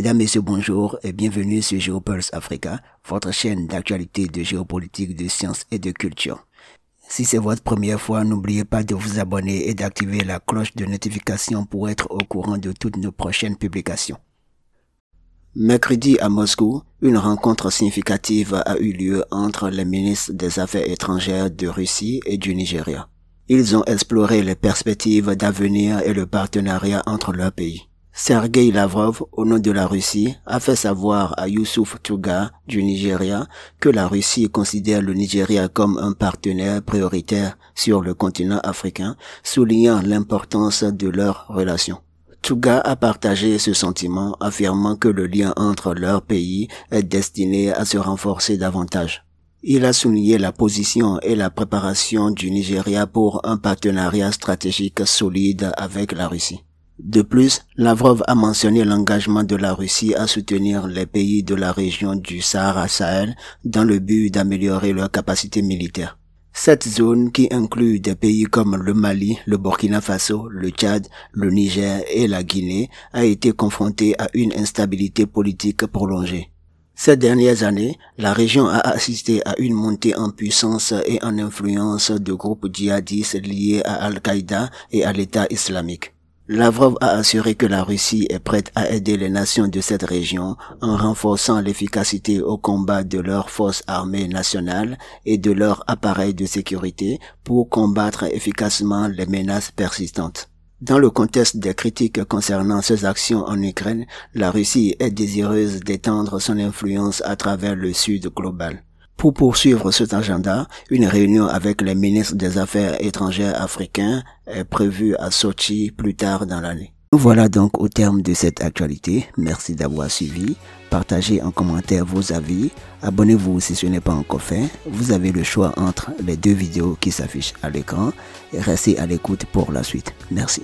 Mesdames, Messieurs, bonjour et bienvenue sur GeoPulse Africa, votre chaîne d'actualité de géopolitique, de sciences et de culture. Si c'est votre première fois, n'oubliez pas de vous abonner et d'activer la cloche de notification pour être au courant de toutes nos prochaines publications. Mercredi à Moscou, une rencontre significative a eu lieu entre les ministres des Affaires étrangères de Russie et du Nigeria. Ils ont exploré les perspectives d'avenir et le partenariat entre leurs pays. Sergei Lavrov, au nom de la Russie, a fait savoir à Youssouf Touga du Nigeria que la Russie considère le Nigeria comme un partenaire prioritaire sur le continent africain, soulignant l'importance de leurs relations. Touga a partagé ce sentiment, affirmant que le lien entre leurs pays est destiné à se renforcer davantage. Il a souligné la position et la préparation du Nigeria pour un partenariat stratégique solide avec la Russie. De plus, Lavrov a mentionné l'engagement de la Russie à soutenir les pays de la région du Sahara Sahel dans le but d'améliorer leurs capacités militaires. Cette zone, qui inclut des pays comme le Mali, le Burkina Faso, le Tchad, le Niger et la Guinée, a été confrontée à une instabilité politique prolongée. Ces dernières années, la région a assisté à une montée en puissance et en influence de groupes djihadistes liés à Al-Qaïda et à l'État islamique. Lavrov a assuré que la Russie est prête à aider les nations de cette région en renforçant l'efficacité au combat de leurs forces armées nationales et de leurs appareils de sécurité pour combattre efficacement les menaces persistantes. Dans le contexte des critiques concernant ses actions en Ukraine, la Russie est désireuse d'étendre son influence à travers le Sud global pour poursuivre cet agenda, une réunion avec les ministres des Affaires étrangères africains est prévue à Sochi plus tard dans l'année. Nous voilà donc au terme de cette actualité. Merci d'avoir suivi. Partagez en commentaire vos avis. Abonnez-vous si ce n'est pas encore fait. Vous avez le choix entre les deux vidéos qui s'affichent à l'écran. Restez à l'écoute pour la suite. Merci.